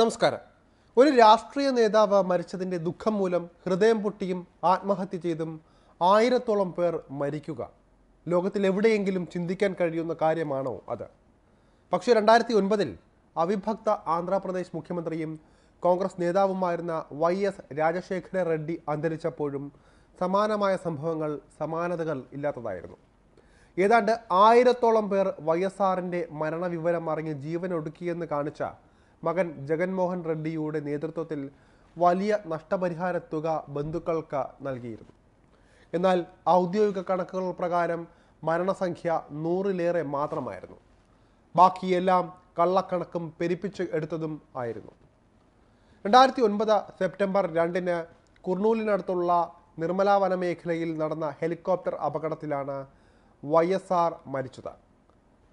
നമസ്കാരം ഒരു രാഷ്ട്രീയ നേതാവ് മരിച്ചതിൻ്റെ ദുഃഖം മൂലം ഹൃദയം പൊട്ടിയും ആത്മഹത്യ ചെയ്തും ആയിരത്തോളം പേർ മരിക്കുക ലോകത്തിൽ എവിടെയെങ്കിലും ചിന്തിക്കാൻ കഴിയുന്ന കാര്യമാണോ അത് പക്ഷേ രണ്ടായിരത്തി ഒൻപതിൽ അവിഭക്ത ആന്ധ്രാപ്രദേശ് മുഖ്യമന്ത്രിയും കോൺഗ്രസ് നേതാവുമായിരുന്ന വൈ എസ് രാജശേഖര റെഡ്ഡി അന്തരിച്ചപ്പോഴും സമാനമായ സംഭവങ്ങൾ സമാനതകൾ ഇല്ലാത്തതായിരുന്നു ഏതാണ്ട് ആയിരത്തോളം പേർ വൈ എസ് ആറിൻ്റെ മരണവിവരം അറിഞ്ഞ് ജീവനൊടുക്കിയെന്ന് കാണിച്ച മകൻ ജഗൻമോഹൻ റെഡ്ഡിയുടെ നേതൃത്വത്തിൽ വലിയ നഷ്ടപരിഹാര തുക ബന്ധുക്കൾക്ക് നൽകിയിരുന്നു എന്നാൽ ഔദ്യോഗിക കണക്കുകൾ പ്രകാരം മരണസംഖ്യ നൂറിലേറെ മാത്രമായിരുന്നു ബാക്കിയെല്ലാം കള്ളക്കണക്കും പെരിപ്പിച്ച് എടുത്തതും ആയിരുന്നു രണ്ടായിരത്തി ഒൻപത് സെപ്റ്റംബർ രണ്ടിന് കുർണൂലിനടുത്തുള്ള നിർമ്മലാവന മേഖലയിൽ നടന്ന ഹെലികോപ്റ്റർ അപകടത്തിലാണ് വൈ എസ് ആർ മരിച്ചത്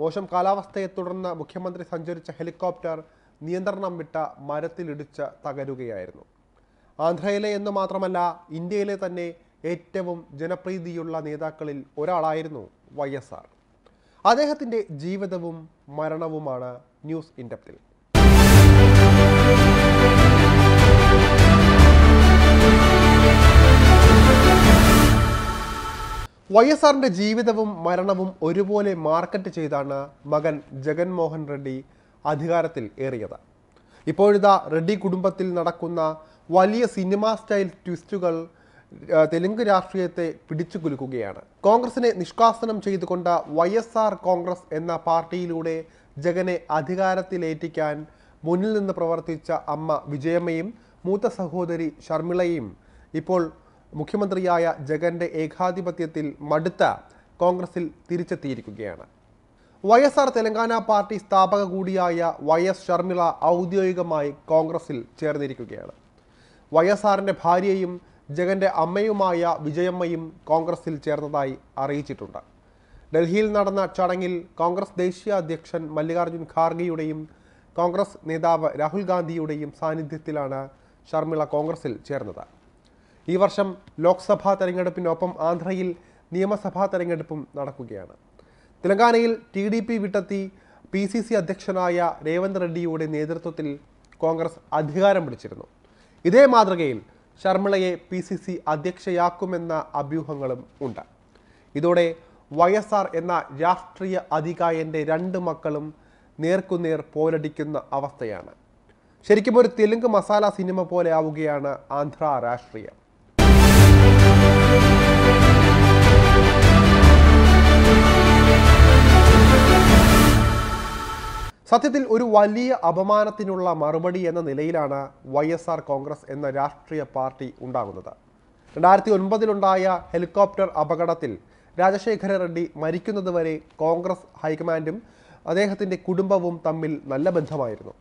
മോശം കാലാവസ്ഥയെ തുടർന്ന് മുഖ്യമന്ത്രി സഞ്ചരിച്ച ഹെലികോപ്റ്റർ നിയന്ത്രണം വിട്ട മരത്തിലിടിച്ച് തകരുകയായിരുന്നു ആന്ധ്രയിലെ എന്ന് മാത്രമല്ല ഇന്ത്യയിലെ തന്നെ ഏറ്റവും ജനപ്രീതിയുള്ള നേതാക്കളിൽ ഒരാളായിരുന്നു വൈ എസ് ആർ അദ്ദേഹത്തിൻ്റെ ജീവിതവും മരണവുമാണ് ന്യൂസ് ഇൻഡപ്തിൽ വൈ എസ് ആറിൻ്റെ ജീവിതവും മരണവും ഒരുപോലെ മാർക്കറ്റ് ചെയ്താണ് മകൻ ജഗൻമോഹൻ റെഡ്ഡി അധികാരത്തിൽ ഏറിയത് ഇപ്പോഴിതാ റെഡ്ഡി കുടുംബത്തിൽ നടക്കുന്ന വലിയ സിനിമ സ്റ്റൈൽ ട്വിസ്റ്റുകൾ തെലുങ്ക് രാഷ്ട്രീയത്തെ പിടിച്ചു കുലുക്കുകയാണ് കോൺഗ്രസിനെ നിഷ്കാസനം ചെയ്തുകൊണ്ട് വൈ എസ് ആർ കോൺഗ്രസ് എന്ന പാർട്ടിയിലൂടെ ജഗനെ അധികാരത്തിലേറ്റിക്കാൻ മുന്നിൽ നിന്ന് പ്രവർത്തിച്ച അമ്മ വിജയമ്മയും മൂത്ത സഹോദരി ഷർമിളയും ഇപ്പോൾ മുഖ്യമന്ത്രിയായ ജഗന്റെ ഏകാധിപത്യത്തിൽ മടുത്ത കോൺഗ്രസിൽ തിരിച്ചെത്തിയിരിക്കുകയാണ് Y S R Telangana party സ്ഥാപക കൂടിയായ വൈ എസ് ഷർമിള ഔദ്യോഗികമായി കോൺഗ്രസിൽ ചേർന്നിരിക്കുകയാണ് വൈ എസ് ആറിൻ്റെ ഭാര്യയും ജഗന്റെ അമ്മയുമായ വിജയമ്മയും കോൺഗ്രസിൽ ചേർന്നതായി അറിയിച്ചിട്ടുണ്ട് ഡൽഹിയിൽ നടന്ന ചടങ്ങിൽ കോൺഗ്രസ് ദേശീയ അധ്യക്ഷൻ മല്ലികാർജ്ജുൻ ഖാർഗെയുടെയും കോൺഗ്രസ് നേതാവ് രാഹുൽ ഗാന്ധിയുടെയും സാന്നിധ്യത്തിലാണ് ഷർമിള കോൺഗ്രസിൽ ചേർന്നത് ഈ വർഷം ലോക്സഭാ തെരഞ്ഞെടുപ്പിനൊപ്പം ആന്ധ്രയിൽ നിയമസഭാ തെരഞ്ഞെടുപ്പും നടക്കുകയാണ് തെലങ്കാനയിൽ ടി ഡി പി വിട്ടെത്തി പി സി സി അധ്യക്ഷനായ രേവന്ത് റെഡ്ഡിയുടെ നേതൃത്വത്തിൽ കോൺഗ്രസ് അധികാരം പിടിച്ചിരുന്നു ഇതേ മാതൃകയിൽ ശർമ്മിളയെ പി സി സി അധ്യക്ഷയാക്കുമെന്ന അഭ്യൂഹങ്ങളും ഉണ്ട് ഇതോടെ വൈ എസ് ആർ എന്ന രാഷ്ട്രീയ അധികായൻ്റെ രണ്ട് മക്കളും നേർക്കുനേർ പോലടിക്കുന്ന അവസ്ഥയാണ് ശരിക്കും ഒരു തെലുങ്ക് മസാല സിനിമ പോലെ ആവുകയാണ് ആന്ധ്ര രാഷ്ട്രീയം സത്യത്തിൽ ഒരു വലിയ അപമാനത്തിനുള്ള മറുപടി എന്ന നിലയിലാണ് വൈ എസ് ആർ കോൺഗ്രസ് എന്ന രാഷ്ട്രീയ പാർട്ടി ഉണ്ടാകുന്നത് രണ്ടായിരത്തി ഒൻപതിലുണ്ടായ ഹെലികോപ്റ്റർ അപകടത്തിൽ രാജശേഖര റെഡ്ഡി മരിക്കുന്നതുവരെ കോൺഗ്രസ് ഹൈക്കമാൻഡും അദ്ദേഹത്തിൻ്റെ കുടുംബവും തമ്മിൽ നല്ല ബന്ധമായിരുന്നു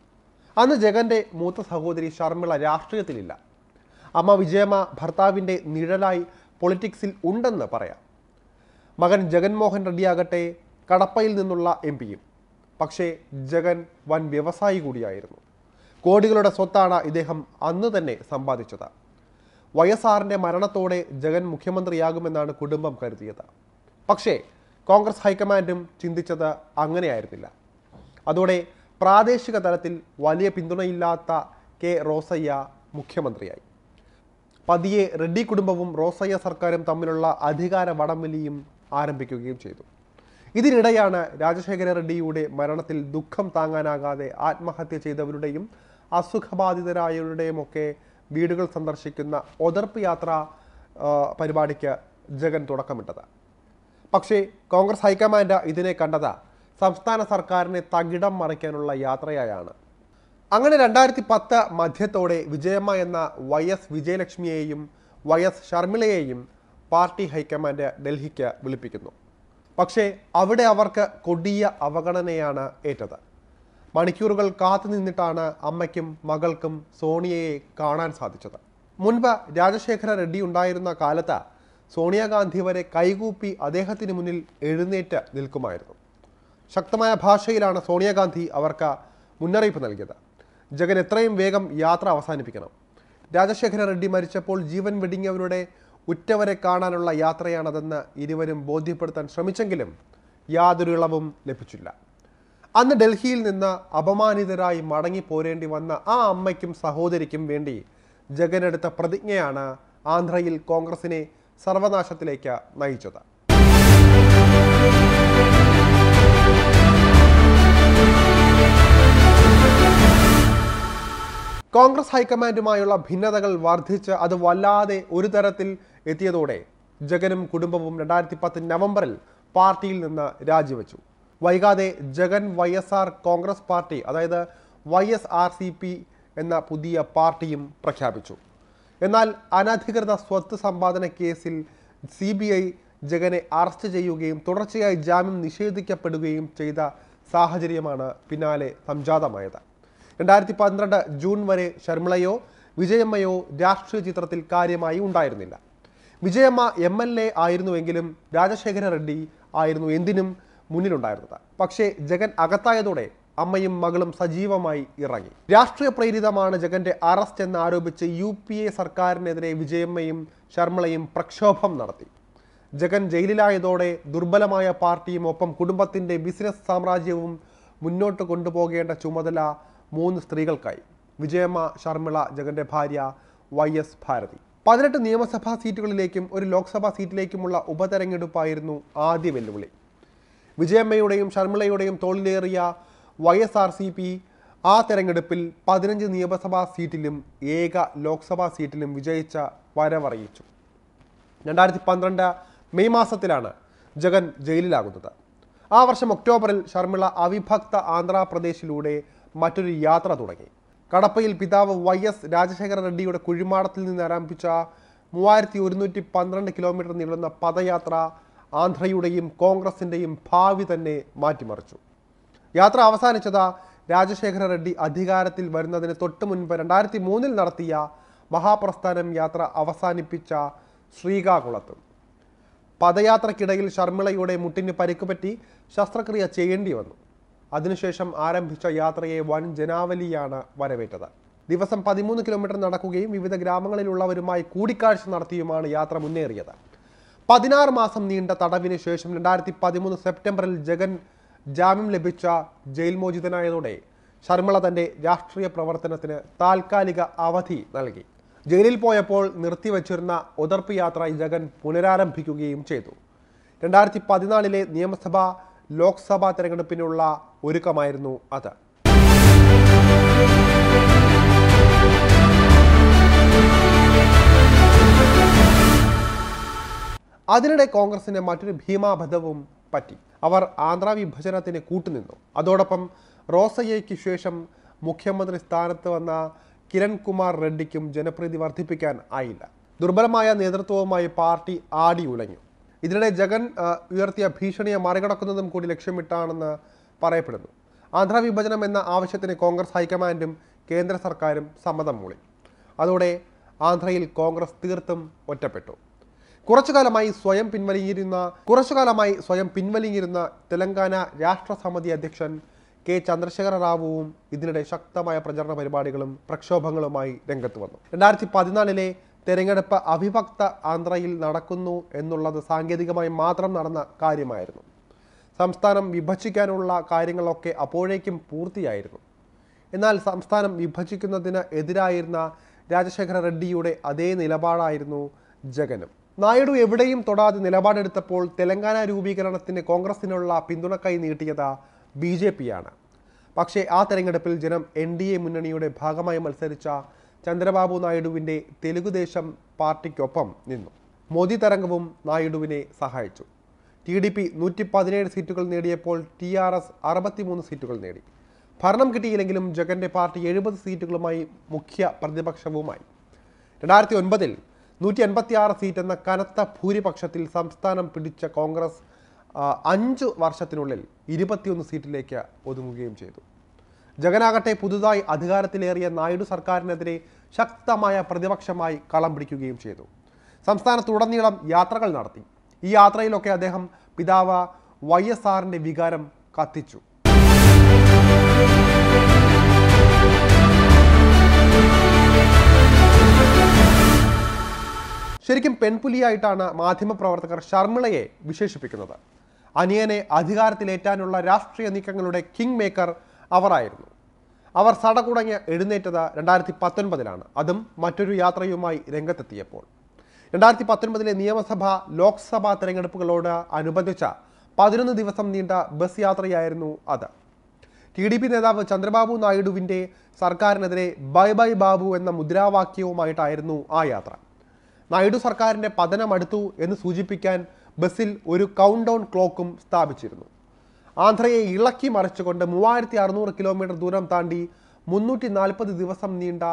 അന്ന് ജഗന്റെ മൂത്ത സഹോദരി ശർമ്മിള രാഷ്ട്രീയത്തിലില്ല അമ്മ വിജയമ്മ ഭർത്താവിൻ്റെ നിഴലായി പൊളിറ്റിക്സിൽ ഉണ്ടെന്ന് പറയാം മകൻ ജഗൻമോഹൻ റെഡ്ഡിയാകട്ടെ കടപ്പയിൽ നിന്നുള്ള എം പിയും പക്ഷേ ജഗൻ വൻ വ്യവസായി കൂടിയായിരുന്നു കോടികളുടെ സ്വത്താണ് ഇദ്ദേഹം അന്ന് തന്നെ സമ്പാദിച്ചത് വയസ്സാറിൻ്റെ മരണത്തോടെ ജഗൻ മുഖ്യമന്ത്രിയാകുമെന്നാണ് കുടുംബം കരുതിയത് പക്ഷേ കോൺഗ്രസ് ഹൈക്കമാൻഡും ചിന്തിച്ചത് അങ്ങനെയായിരുന്നില്ല അതോടെ പ്രാദേശിക തലത്തിൽ വലിയ പിന്തുണയില്ലാത്ത കെ റോസയ്യ മുഖ്യമന്ത്രിയായി പതിയെ റെഡ്ഡി കുടുംബവും റോസയ്യ സർക്കാരും തമ്മിലുള്ള അധികാര വടംവലിയും ആരംഭിക്കുകയും ചെയ്തു ഇതിനിടെയാണ് രാജശേഖര റെഡ്ഡിയുടെ മരണത്തിൽ ദുഃഖം താങ്ങാനാകാതെ ആത്മഹത്യ ചെയ്തവരുടെയും അസുഖബാധിതരായവരുടെയുമൊക്കെ വീടുകൾ സന്ദർശിക്കുന്ന ഒതർപ്പ് യാത്ര പരിപാടിക്ക് ജഗൻ തുടക്കമിട്ടത് പക്ഷേ കോൺഗ്രസ് ഹൈക്കമാൻഡ് ഇതിനെ കണ്ടത് സംസ്ഥാന സർക്കാരിനെ തകിടം മറിക്കാനുള്ള യാത്രയായാണ് അങ്ങനെ രണ്ടായിരത്തി പത്ത് മധ്യത്തോടെ വിജയമ്മ എന്ന വൈ എസ് വിജയലക്ഷ്മിയെയും വൈ എസ് ഷർമിളയെയും പാർട്ടി ഹൈക്കമാൻഡ് ഡൽഹിക്ക് വിളിപ്പിക്കുന്നു പക്ഷേ അവിടെ അവർക്ക് കൊടിയ അവഗണനയാണ് ഏറ്റത് മണിക്കൂറുകൾ കാത്തു നിന്നിട്ടാണ് അമ്മയ്ക്കും മകൾക്കും സോണിയയെ കാണാൻ സാധിച്ചത് മുൻപ് രാജശേഖര റെഡ്ഡി ഉണ്ടായിരുന്ന കാലത്ത് സോണിയാഗാന്ധി വരെ കൈകൂപ്പി അദ്ദേഹത്തിന് മുന്നിൽ എഴുന്നേറ്റ് നിൽക്കുമായിരുന്നു ശക്തമായ ഭാഷയിലാണ് സോണിയാഗാന്ധി അവർക്ക് മുന്നറിയിപ്പ് നൽകിയത് ജഗൻ എത്രയും വേഗം യാത്ര അവസാനിപ്പിക്കണം രാജശേഖര റെഡ്ഡി മരിച്ചപ്പോൾ ജീവൻ വെടിഞ്ഞവരുടെ ഉറ്റവരെ കാണാനുള്ള യാത്രയാണതെന്ന് ഇരുവരും ബോധ്യപ്പെടുത്താൻ ശ്രമിച്ചെങ്കിലും യാതൊരു ഇളവും ലഭിച്ചില്ല അന്ന് ഡൽഹിയിൽ നിന്ന് അപമാനിതരായി മടങ്ങി പോരേണ്ടി വന്ന ആ അമ്മയ്ക്കും സഹോദരിക്കും വേണ്ടി ജഗനെടുത്ത പ്രതിജ്ഞയാണ് ആന്ധ്രയിൽ കോൺഗ്രസിനെ സർവനാശത്തിലേക്ക് നയിച്ചത് കോൺഗ്രസ് ഹൈക്കമാൻഡുമായുള്ള ഭിന്നതകൾ വർദ്ധിച്ച് അത് വല്ലാതെ ഒരു തരത്തിൽ എത്തിയതോടെ ജഗനും കുടുംബവും രണ്ടായിരത്തി പത്ത് നവംബറിൽ പാർട്ടിയിൽ നിന്ന് രാജിവെച്ചു വൈകാതെ Jagan Y S R Congress party അതായത് Y S R C P എന്ന പുതിയ പാർട്ടിയും പ്രഖ്യാപിച്ചു എന്നാൽ അനധികൃത സ്വത്ത് സമ്പാദന കേസിൽ സി ബി ഐ ജഗനെ അറസ്റ്റ് ചെയ്യുകയും തുടർച്ചയായി ജാമ്യം നിഷേധിക്കപ്പെടുകയും ചെയ്ത സാഹചര്യമാണ് പിന്നാലെ സംജാതമായത് രണ്ടായിരത്തി പന്ത്രണ്ട് ജൂൺ വരെ ശർമിളയോ വിജയമ്മയോ രാഷ്ട്രീയ ചിത്രത്തിൽ കാര്യമായി ഉണ്ടായിരുന്നില്ല വിജയമ്മ എം എൽ എ ആയിരുന്നുവെങ്കിലും രാജശേഖര റെഡ്ഡി ആയിരുന്നു എന്തിനും മുന്നിലുണ്ടായിരുന്നത് പക്ഷേ ജഗൻ അകത്തായതോടെ അമ്മയും മകളും സജീവമായി ഇറങ്ങി രാഷ്ട്രീയ പ്രേരിതമാണ് ജഗന്റെ അറസ്റ്റ് എന്ന് ആരോപിച്ച് യു പി എ സർക്കാരിനെതിരെ വിജയമ്മയും ശർമ്മളയും പ്രക്ഷോഭം നടത്തി ജഗൻ ജയിലിലായതോടെ ദുർബലമായ പാർട്ടിയും ഒപ്പം കുടുംബത്തിന്റെ ബിസിനസ് സാമ്രാജ്യവും മുന്നോട്ട് കൊണ്ടുപോകേണ്ട ചുമതല മൂന്ന് സ്ത്രീകൾക്കായി വിജയമ്മ ശർമ്മിള ജഗന്റെ ഭാര്യ വൈ എസ് ഭാരതി പതിനെട്ട് നിയമസഭാ സീറ്റുകളിലേക്കും ഒരു ലോക്സഭാ സീറ്റിലേക്കുമുള്ള ഉപതെരഞ്ഞെടുപ്പായിരുന്നു ആദ്യ വെല്ലുവിളി വിജയമ്മയുടെയും ശർമിളയുടെയും തോളിലേറിയ Y S R C P ആ തെരഞ്ഞെടുപ്പിൽ പതിനഞ്ച് നിയമസഭാ സീറ്റിലും ഏക ലോക്സഭാ സീറ്റിലും വിജയിച്ച വരവറിയിച്ചു രണ്ടായിരത്തി പന്ത്രണ്ട് മെയ് മാസത്തിലാണ് ജഗൻ ജയിലിലാകുന്നത് ആ വർഷം ഒക്ടോബറിൽ ശർമിള അവിഭക്ത ആന്ധ്രാപ്രദേശിലൂടെ മറ്റൊരു യാത്ര തുടങ്ങി കടപ്പയിൽ പിതാവ് വൈ എസ് രാജശേഖര റെഡ്ഡിയുടെ കുഴിമാടത്തിൽ നിന്ന് ആരംഭിച്ച മൂവായിരത്തി ഒരുന്നൂറ്റി പന്ത്രണ്ട് കിലോമീറ്റർ നീളുന്ന പദയാത്ര ആന്ധ്രയുടെയും കോൺഗ്രസിൻ്റെയും ഭാവി തന്നെ മാറ്റിമറിച്ചു യാത്ര അവസാനിച്ചത് രാജശേഖര റെഡ്ഡി അധികാരത്തിൽ വരുന്നതിന് തൊട്ട് മുൻപ് രണ്ടായിരത്തി മൂന്നിൽ നടത്തിയ മഹാപ്രസ്ഥാനം യാത്ര അവസാനിപ്പിച്ച ശ്രീകാകുളത്ത് പദയാത്രക്കിടയിൽ ശർമിളയുടെ മുട്ടിന് പരിക്കുപറ്റി ശസ്ത്രക്രിയ ചെയ്യേണ്ടി വന്നു അതിനുശേഷം ആരംഭിച്ച യാത്രയെ വൻ ജനാവലിയാണ് വരവേറ്റത് ദിവസം പതിമൂന്ന് കിലോമീറ്റർ നടക്കുകയും വിവിധ ഗ്രാമങ്ങളിലുള്ളവരുമായി കൂടിക്കാഴ്ച നടത്തിയുമാണ് യാത്ര മുന്നേറിയത് പതിനാറ് മാസം നീണ്ട തടവിന് ശേഷം രണ്ടായിരത്തി പതിമൂന്ന് സെപ്റ്റംബറിൽ ജഗൻ ജാമ്യം ലഭിച്ച ജയിൽ മോചിതനായതോടെ ശർമ്മള തൻ്റെ രാഷ്ട്രീയ പ്രവർത്തനത്തിന് താൽക്കാലിക അവധി നൽകി ജയിലിൽ പോയപ്പോൾ നിർത്തിവച്ചിരുന്ന ഉതർപ്പ് യാത്ര ജഗൻ പുനരാരംഭിക്കുകയും ചെയ്തു രണ്ടായിരത്തി പതിനാലിലെ നിയമസഭാ ലോക്സഭാ തെരഞ്ഞെടുപ്പിനുള്ള ഒരുക്കമായിരുന്നു അത് അതിനിടെ കോൺഗ്രസിന് മറ്റൊരു ഭീമാബദ്ധവും പറ്റി അവർ ആന്ധ്രാ വിഭജനത്തിന് കൂട്ടുനിന്നു അതോടൊപ്പം റോസയ്യയ്ക്ക് ശേഷം മുഖ്യമന്ത്രി സ്ഥാനത്ത് വന്ന കിരൺകുമാർ റെഡ്ഡിക്കും ജനപ്രീതി വർദ്ധിപ്പിക്കാൻ ആയില്ല ദുർബലമായ നേതൃത്വവുമായി പാർട്ടി ആടി ഉലഞ്ഞു ഇതിനിടെ ജഗൻ ഉയർത്തിയ ഭീഷണിയെ മറികടക്കുന്നതും കൂടി ലക്ഷ്യമിട്ടാണെന്ന് പറയപ്പെടുന്നു ആന്ധ്രാ വിഭജനം എന്ന ആവശ്യത്തിന് കോൺഗ്രസ് ഹൈക്കമാൻഡും കേന്ദ്ര സർക്കാരും സമ്മതം മൂളി അതോടെ ആന്ധ്രയിൽ കോൺഗ്രസ് തീർത്തും ഒറ്റപ്പെട്ടു കുറച്ചു കാലമായി സ്വയം പിൻവലിഞ്ഞിരുന്ന കുറച്ചു കാലമായി സ്വയം പിൻവലിഞ്ഞിരുന്ന തെലങ്കാന രാഷ്ട്ര സമിതി അധ്യക്ഷൻ കെ ചന്ദ്രശേഖര റാവുവും ഇതിനിടെ ശക്തമായ പ്രചരണ പരിപാടികളും പ്രക്ഷോഭങ്ങളുമായി രംഗത്ത് വന്നു രണ്ടായിരത്തി പതിനാലിലെ തെരഞ്ഞെടുപ്പ് അവിഭക്ത ആന്ധ്രയിൽ നടക്കുന്നു എന്നുള്ളത് സാങ്കേതികമായി മാത്രം നടന്ന കാര്യമായിരുന്നു സംസ്ഥാനം വിഭജിക്കാനുള്ള കാര്യങ്ങളൊക്കെ അപ്പോഴേക്കും പൂർത്തിയായിരുന്നു എന്നാൽ സംസ്ഥാനം വിഭജിക്കുന്നതിന് എതിരായിരുന്ന രാജശേഖര റെഡ്ഡിയുടെ അതേ നിലപാടായിരുന്നു ജഗനും നായിഡു എവിടെയും തൊടാതെ നിലപാടെടുത്തപ്പോൾ തെലങ്കാന രൂപീകരണത്തിന് കോൺഗ്രസിനുള്ള കൈ നീട്ടിയത് ബി ജെ പിയാണ് പക്ഷേ ആ തെരഞ്ഞെടുപ്പിൽ ജനം എൻ ഡി എ മുന്നണിയുടെ ഭാഗമായി മത്സരിച്ച ചന്ദ്രബാബു നായിഡുവിൻ്റെ തെലുഗുദേശം പാർട്ടിക്കൊപ്പം നിന്നു മോദി തരംഗവും നായിഡുവിനെ സഹായിച്ചു ടി ഡി പി നൂറ്റി പതിനേഴ് സീറ്റുകൾ നേടിയപ്പോൾ ടി ആർ എസ് അറുപത്തിമൂന്ന് സീറ്റുകൾ നേടി ഭരണം കിട്ടിയില്ലെങ്കിലും ജഗന്റെ പാർട്ടി എഴുപത് സീറ്റുകളുമായി മുഖ്യ പ്രതിപക്ഷവുമായി രണ്ടായിരത്തി ഒൻപതിൽ നൂറ്റി എൺപത്തി ആറ് സീറ്റ് എന്ന കനത്ത ഭൂരിപക്ഷത്തിൽ സംസ്ഥാനം പിടിച്ച കോൺഗ്രസ് അഞ്ച് വർഷത്തിനുള്ളിൽ ഇരുപത്തിയൊന്ന് സീറ്റിലേക്ക് ഒതുങ്ങുകയും ചെയ്തു ജഗനാകട്ടെ പുതുതായി അധികാരത്തിലേറിയ നായിഡു സർക്കാരിനെതിരെ ശക്തമായ പ്രതിപക്ഷമായി കളം പിടിക്കുകയും ചെയ്തു സംസ്ഥാനത്തുടനീളം യാത്രകൾ നടത്തി ഈ യാത്രയിലൊക്കെ അദ്ദേഹം പിതാവ് വൈ എസ് ആറിൻ്റെ വികാരം കത്തിച്ചു ശരിക്കും പെൺപുലിയായിട്ടാണ് മാധ്യമപ്രവർത്തകർ ശർമ്മിളയെ വിശേഷിപ്പിക്കുന്നത് അനിയനെ അധികാരത്തിലേറ്റാനുള്ള രാഷ്ട്രീയ നീക്കങ്ങളുടെ കിങ് മേക്കർ അവരായിരുന്നു അവർ സടകുടങ്ങി എഴുന്നേറ്റത് രണ്ടായിരത്തി പത്തൊൻപതിലാണ് അതും മറ്റൊരു യാത്രയുമായി രംഗത്തെത്തിയപ്പോൾ രണ്ടായിരത്തി പത്തൊൻപതിലെ നിയമസഭ ലോക്സഭാ തെരഞ്ഞെടുപ്പുകളോട് അനുബന്ധിച്ച പതിനൊന്ന് ദിവസം നീണ്ട ബസ് യാത്രയായിരുന്നു അത് ടി ഡി പി നേതാവ് ചന്ദ്രബാബു നായിഡുവിൻ്റെ സർക്കാരിനെതിരെ ബൈ ബൈ ബാബു എന്ന മുദ്രാവാക്യവുമായിട്ടായിരുന്നു ആ യാത്ര നായിഡു സർക്കാരിൻ്റെ പതനമടുത്തു എന്ന് സൂചിപ്പിക്കാൻ ബസ്സിൽ ഒരു കൗണ്ട് ഡൗൺ ക്ലോക്കും സ്ഥാപിച്ചിരുന്നു ആന്ധ്രയെ ഇളക്കി മറിച്ചുകൊണ്ട് മൂവായിരത്തി അറുന്നൂറ് കിലോമീറ്റർ ദൂരം താണ്ടി മുന്നൂറ്റി നാൽപ്പത് ദിവസം നീണ്ട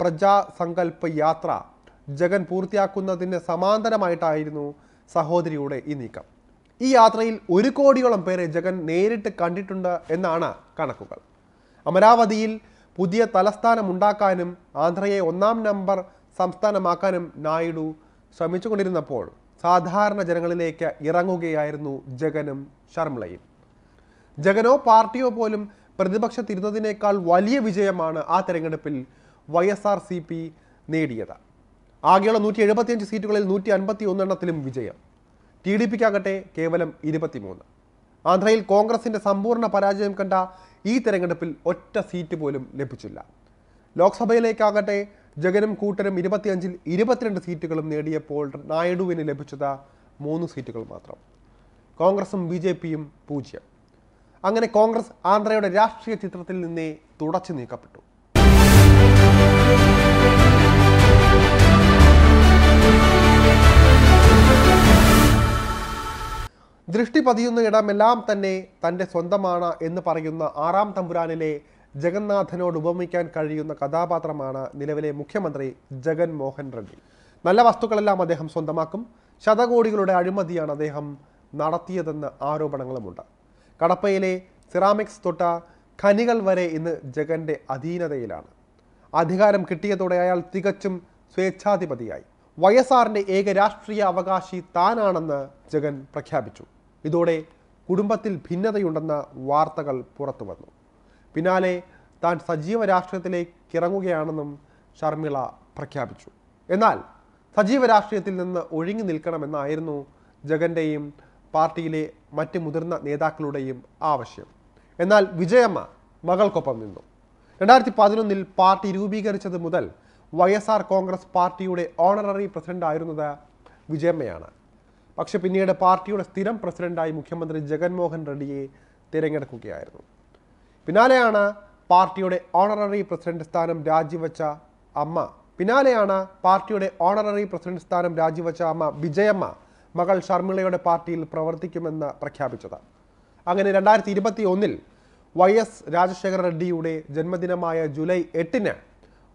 പ്രജാസങ്കല്പ യാത്ര ജഗൻ പൂർത്തിയാക്കുന്നതിന് സമാന്തരമായിട്ടായിരുന്നു സഹോദരിയുടെ ഈ നീക്കം ഈ യാത്രയിൽ ഒരു കോടിയോളം പേരെ ജഗൻ നേരിട്ട് കണ്ടിട്ടുണ്ട് എന്നാണ് കണക്കുകൾ അമരാവതിയിൽ പുതിയ ഉണ്ടാക്കാനും ആന്ധ്രയെ ഒന്നാം നമ്പർ സംസ്ഥാനമാക്കാനും നായിഡു ശ്രമിച്ചുകൊണ്ടിരുന്നപ്പോൾ സാധാരണ ജനങ്ങളിലേക്ക് ഇറങ്ങുകയായിരുന്നു ജഗനും ശർമ്മിളയും ജഗനോ പാർട്ടിയോ പോലും പ്രതിപക്ഷത്തിരുന്നതിനേക്കാൾ വലിയ വിജയമാണ് ആ തെരഞ്ഞെടുപ്പിൽ Y S R C P നേടിയത് ആകെയുള്ള നൂറ്റി എഴുപത്തിയഞ്ച് സീറ്റുകളിൽ നൂറ്റി അൻപത്തി ഒന്നെണ്ണത്തിലും വിജയം ടി ഡി പിക്കാകട്ടെ കേവലം ഇരുപത്തിമൂന്ന് ആന്ധ്രയിൽ കോൺഗ്രസിന്റെ സമ്പൂർണ്ണ പരാജയം കണ്ട ഈ തെരഞ്ഞെടുപ്പിൽ ഒറ്റ സീറ്റ് പോലും ലഭിച്ചില്ല ലോക്സഭയിലേക്കാകട്ടെ ജഗനും കൂട്ടരും ഇരുപത്തിയഞ്ചിൽ ഇരുപത്തിരണ്ട് സീറ്റുകളും നേടിയപ്പോൾ നായിഡുവിന് ലഭിച്ചത് മൂന്ന് സീറ്റുകൾ മാത്രം കോൺഗ്രസും ബി ജെ പിയും പൂജ്യം അങ്ങനെ കോൺഗ്രസ് ആന്ധ്രയുടെ രാഷ്ട്രീയ ചിത്രത്തിൽ നിന്നേ തുടച്ചു നീക്കപ്പെട്ടു ദൃഷ്ടി പതിയുന്ന ഇടമെല്ലാം തന്നെ തൻ്റെ സ്വന്തമാണ് എന്ന് പറയുന്ന ആറാം തമ്പുരാനിലെ ജഗന്നാഥനോട് ഉപമിക്കാൻ കഴിയുന്ന കഥാപാത്രമാണ് നിലവിലെ മുഖ്യമന്ത്രി ജഗൻ മോഹൻ റെഡ്ഡി നല്ല വസ്തുക്കളെല്ലാം അദ്ദേഹം സ്വന്തമാക്കും ശതകോടികളുടെ അഴിമതിയാണ് അദ്ദേഹം നടത്തിയതെന്ന് ആരോപണങ്ങളുമുണ്ട് കടപ്പയിലെ സിറാമിക്സ് തൊട്ട ഖനികൾ വരെ ഇന്ന് ജഗന്റെ അധീനതയിലാണ് അധികാരം കിട്ടിയതോടെ അയാൾ തികച്ചും സ്വേച്ഛാധിപതിയായി ആറിൻ്റെ ഏക രാഷ്ട്രീയ അവകാശി താനാണെന്ന് ജഗൻ പ്രഖ്യാപിച്ചു ഇതോടെ കുടുംബത്തിൽ ഭിന്നതയുണ്ടെന്ന വാർത്തകൾ പുറത്തു വന്നു പിന്നാലെ താൻ സജീവ രാഷ്ട്രീയത്തിലേക്ക് ഇറങ്ങുകയാണെന്നും ഷർമിള പ്രഖ്യാപിച്ചു എന്നാൽ സജീവ രാഷ്ട്രീയത്തിൽ നിന്ന് ഒഴിഞ്ഞു നിൽക്കണമെന്നായിരുന്നു ജഗന്റെയും പാർട്ടിയിലെ മറ്റ് മുതിർന്ന നേതാക്കളുടെയും ആവശ്യം എന്നാൽ വിജയമ്മ മകൾക്കൊപ്പം നിന്നു രണ്ടായിരത്തി പതിനൊന്നിൽ പാർട്ടി രൂപീകരിച്ചത് മുതൽ വൈ കോൺഗ്രസ് പാർട്ടിയുടെ ഓണററി പ്രസിഡന്റ് ആയിരുന്നത് വിജയമ്മയാണ് പക്ഷെ പിന്നീട് പാർട്ടിയുടെ സ്ഥിരം പ്രസിഡന്റായി മുഖ്യമന്ത്രി ജഗൻമോഹൻ റെഡ്ഡിയെ തിരഞ്ഞെടുക്കുകയായിരുന്നു പിന്നാലെയാണ് പാർട്ടിയുടെ ഓണററി പ്രസിഡന്റ് സ്ഥാനം രാജിവെച്ച അമ്മ പിന്നാലെയാണ് പാർട്ടിയുടെ ഓണററി പ്രസിഡന്റ് സ്ഥാനം രാജിവെച്ച അമ്മ വിജയമ്മ മകൾ ഷർമിളയുടെ പാർട്ടിയിൽ പ്രവർത്തിക്കുമെന്ന് പ്രഖ്യാപിച്ചത് അങ്ങനെ രണ്ടായിരത്തി ഇരുപത്തി ഒന്നിൽ വൈ എസ് രാജശേഖര റെഡ്ഡിയുടെ ജന്മദിനമായ ജൂലൈ എട്ടിന്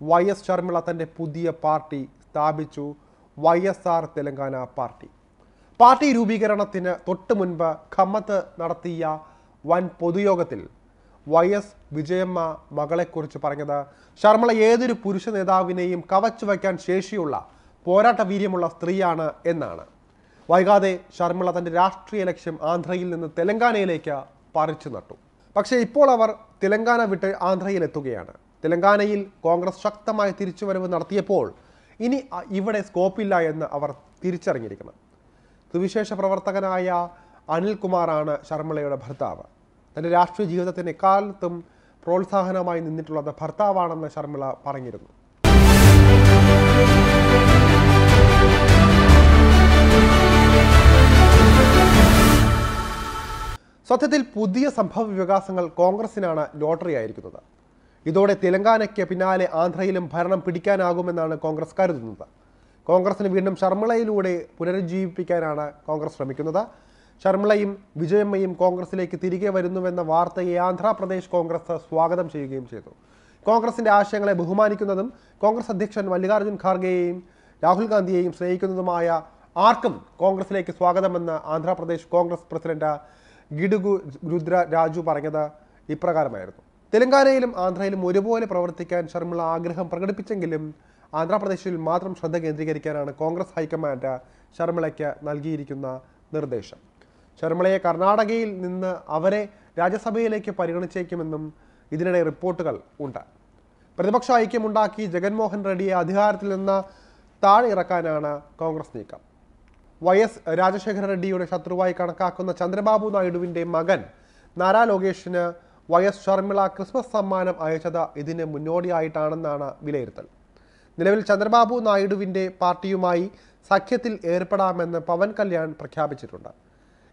വൈ എസ് ഷർമിള തൻ്റെ പുതിയ പാർട്ടി സ്ഥാപിച്ചു Y S R Telangana party party രൂപീകരണത്തിന് തൊട്ടു മുൻപ് ഖമ്മത്ത് നടത്തിയ വൻ പൊതുയോഗത്തിൽ വൈ എസ് വിജയമ്മ മകളെക്കുറിച്ച് പറഞ്ഞത് ശർമ്മള ഏതൊരു പുരുഷ നേതാവിനെയും കവച്ചു വയ്ക്കാൻ ശേഷിയുള്ള പോരാട്ട വീര്യമുള്ള സ്ത്രീയാണ് എന്നാണ് വൈകാതെ ശർമ്മള തൻ്റെ രാഷ്ട്രീയ ലക്ഷ്യം ആന്ധ്രയിൽ നിന്ന് തെലങ്കാനയിലേക്ക് പറിച്ചു നട്ടു പക്ഷേ ഇപ്പോൾ അവർ തെലങ്കാന വിട്ട് എത്തുകയാണ് തെലങ്കാനയിൽ കോൺഗ്രസ് ശക്തമായ തിരിച്ചുവരവ് നടത്തിയപ്പോൾ ഇനി ഇവിടെ സ്കോപ്പില്ല എന്ന് അവർ തിരിച്ചറിഞ്ഞിരിക്കണം സുവിശേഷ പ്രവർത്തകനായ അനിൽകുമാറാണ് ശർമ്മളയുടെ ഭർത്താവ് തൻ്റെ രാഷ്ട്രീയ ജീവിതത്തിന് എക്കാലത്തും പ്രോത്സാഹനമായി നിന്നിട്ടുള്ളത് ഭർത്താവാണെന്ന് ശർമ്മിള പറഞ്ഞിരുന്നു സത്യത്തിൽ പുതിയ സംഭവ വികാസങ്ങൾ കോൺഗ്രസിനാണ് ലോട്ടറി ആയിരിക്കുന്നത് ഇതോടെ തെലങ്കാനയ്ക്ക് പിന്നാലെ ആന്ധ്രയിലും ഭരണം പിടിക്കാനാകുമെന്നാണ് കോൺഗ്രസ് കരുതുന്നത് കോൺഗ്രസിന് വീണ്ടും ശർമ്മിളയിലൂടെ പുനരുജ്ജീവിപ്പിക്കാനാണ് കോൺഗ്രസ് ശ്രമിക്കുന്നത് ശർമ്മിളയും വിജയമ്മയും കോൺഗ്രസിലേക്ക് തിരികെ വരുന്നുവെന്ന വാർത്തയെ ആന്ധ്രാപ്രദേശ് കോൺഗ്രസ് സ്വാഗതം ചെയ്യുകയും ചെയ്തു കോൺഗ്രസിന്റെ ആശയങ്ങളെ ബഹുമാനിക്കുന്നതും കോൺഗ്രസ് അധ്യക്ഷൻ മല്ലികാർജ്ജുൻ ഖാർഗെയെയും രാഹുൽ ഗാന്ധിയെയും സ്നേഹിക്കുന്നതുമായ ആർക്കും കോൺഗ്രസിലേക്ക് സ്വാഗതമെന്ന് ആന്ധ്രാപ്രദേശ് കോൺഗ്രസ് പ്രസിഡന്റ് ഗിഡുഗു രുദ്ര രാജു പറഞ്ഞത് ഇപ്രകാരമായിരുന്നു തെലങ്കാനയിലും ആന്ധ്രയിലും ഒരുപോലെ പ്രവർത്തിക്കാൻ ശർമ്മിള ആഗ്രഹം പ്രകടിപ്പിച്ചെങ്കിലും ആന്ധ്രാപ്രദേശിൽ മാത്രം ശ്രദ്ധ കേന്ദ്രീകരിക്കാനാണ് കോൺഗ്രസ് ഹൈക്കമാൻഡ് ശർമ്മളയ്ക്ക് നൽകിയിരിക്കുന്ന നിർദ്ദേശം ശർമ്മളയെ കർണാടകയിൽ നിന്ന് അവരെ രാജ്യസഭയിലേക്ക് പരിഗണിച്ചേക്കുമെന്നും ഇതിനിടെ റിപ്പോർട്ടുകൾ ഉണ്ട് പ്രതിപക്ഷ ഐക്യമുണ്ടാക്കി ജഗൻമോഹൻ റെഡ്ഡിയെ അധികാരത്തിൽ നിന്ന് താഴെയിറക്കാനാണ് കോൺഗ്രസ് നീക്കം വൈ എസ് രാജശേഖര റെഡ്ഡിയുടെ ശത്രുവായി കണക്കാക്കുന്ന ചന്ദ്രബാബു നായിഡുവിൻ്റെ മകൻ നാരാ ലോകേഷിന് വൈ എസ് ഷർമിള ക്രിസ്മസ് സമ്മാനം അയച്ചത് ഇതിന് മുന്നോടിയായിട്ടാണെന്നാണ് വിലയിരുത്തൽ നിലവിൽ ചന്ദ്രബാബു നായിഡുവിൻ്റെ പാർട്ടിയുമായി സഖ്യത്തിൽ ഏർപ്പെടാമെന്ന് പവൻ കല്യാൺ പ്രഖ്യാപിച്ചിട്ടുണ്ട്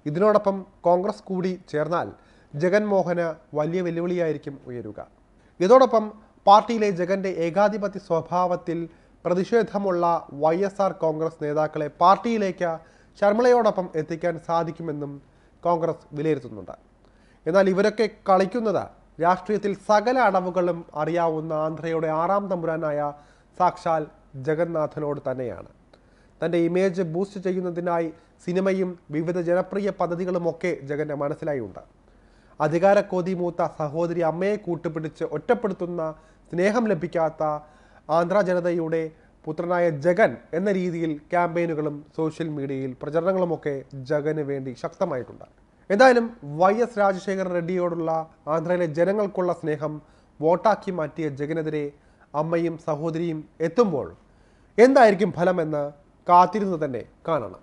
ഇതിനോടൊപ്പം കോൺഗ്രസ് കൂടി ചേർന്നാൽ ജഗൻമോഹന് വലിയ വെല്ലുവിളിയായിരിക്കും ഉയരുക ഇതോടൊപ്പം പാർട്ടിയിലെ ജഗന്റെ ഏകാധിപത്യ സ്വഭാവത്തിൽ പ്രതിഷേധമുള്ള വൈ എസ് ആർ കോൺഗ്രസ് നേതാക്കളെ പാർട്ടിയിലേക്ക് ശർമ്മളയോടൊപ്പം എത്തിക്കാൻ സാധിക്കുമെന്നും കോൺഗ്രസ് വിലയിരുത്തുന്നുണ്ട് എന്നാൽ ഇവരൊക്കെ കളിക്കുന്നത് രാഷ്ട്രീയത്തിൽ സകല അടവുകളും അറിയാവുന്ന ആന്ധ്രയുടെ ആറാം തമ്പുരാനായ സാക്ഷാൽ ജഗന്നാഥനോട് തന്നെയാണ് തൻ്റെ ഇമേജ് ബൂസ്റ്റ് ചെയ്യുന്നതിനായി സിനിമയും വിവിധ ജനപ്രിയ പദ്ധതികളുമൊക്കെ ജഗൻ്റെ മനസ്സിലായുണ്ട് കോതി മൂത്ത സഹോദരി അമ്മയെ കൂട്ടുപിടിച്ച് ഒറ്റപ്പെടുത്തുന്ന സ്നേഹം ലഭിക്കാത്ത ആന്ധ്ര ജനതയുടെ പുത്രനായ ജഗൻ എന്ന രീതിയിൽ ക്യാമ്പയിനുകളും സോഷ്യൽ മീഡിയയിൽ പ്രചരണങ്ങളുമൊക്കെ ജഗന് വേണ്ടി ശക്തമായിട്ടുണ്ട് എന്തായാലും വൈ എസ് രാജശേഖരൻ റെഡ്ഡിയോടുള്ള ആന്ധ്രയിലെ ജനങ്ങൾക്കുള്ള സ്നേഹം വോട്ടാക്കി മാറ്റിയ ജഗനെതിരെ അമ്മയും സഹോദരിയും എത്തുമ്പോൾ എന്തായിരിക്കും ഫലമെന്ന് കാത്തിരുന്ന് തന്നെ കാണണം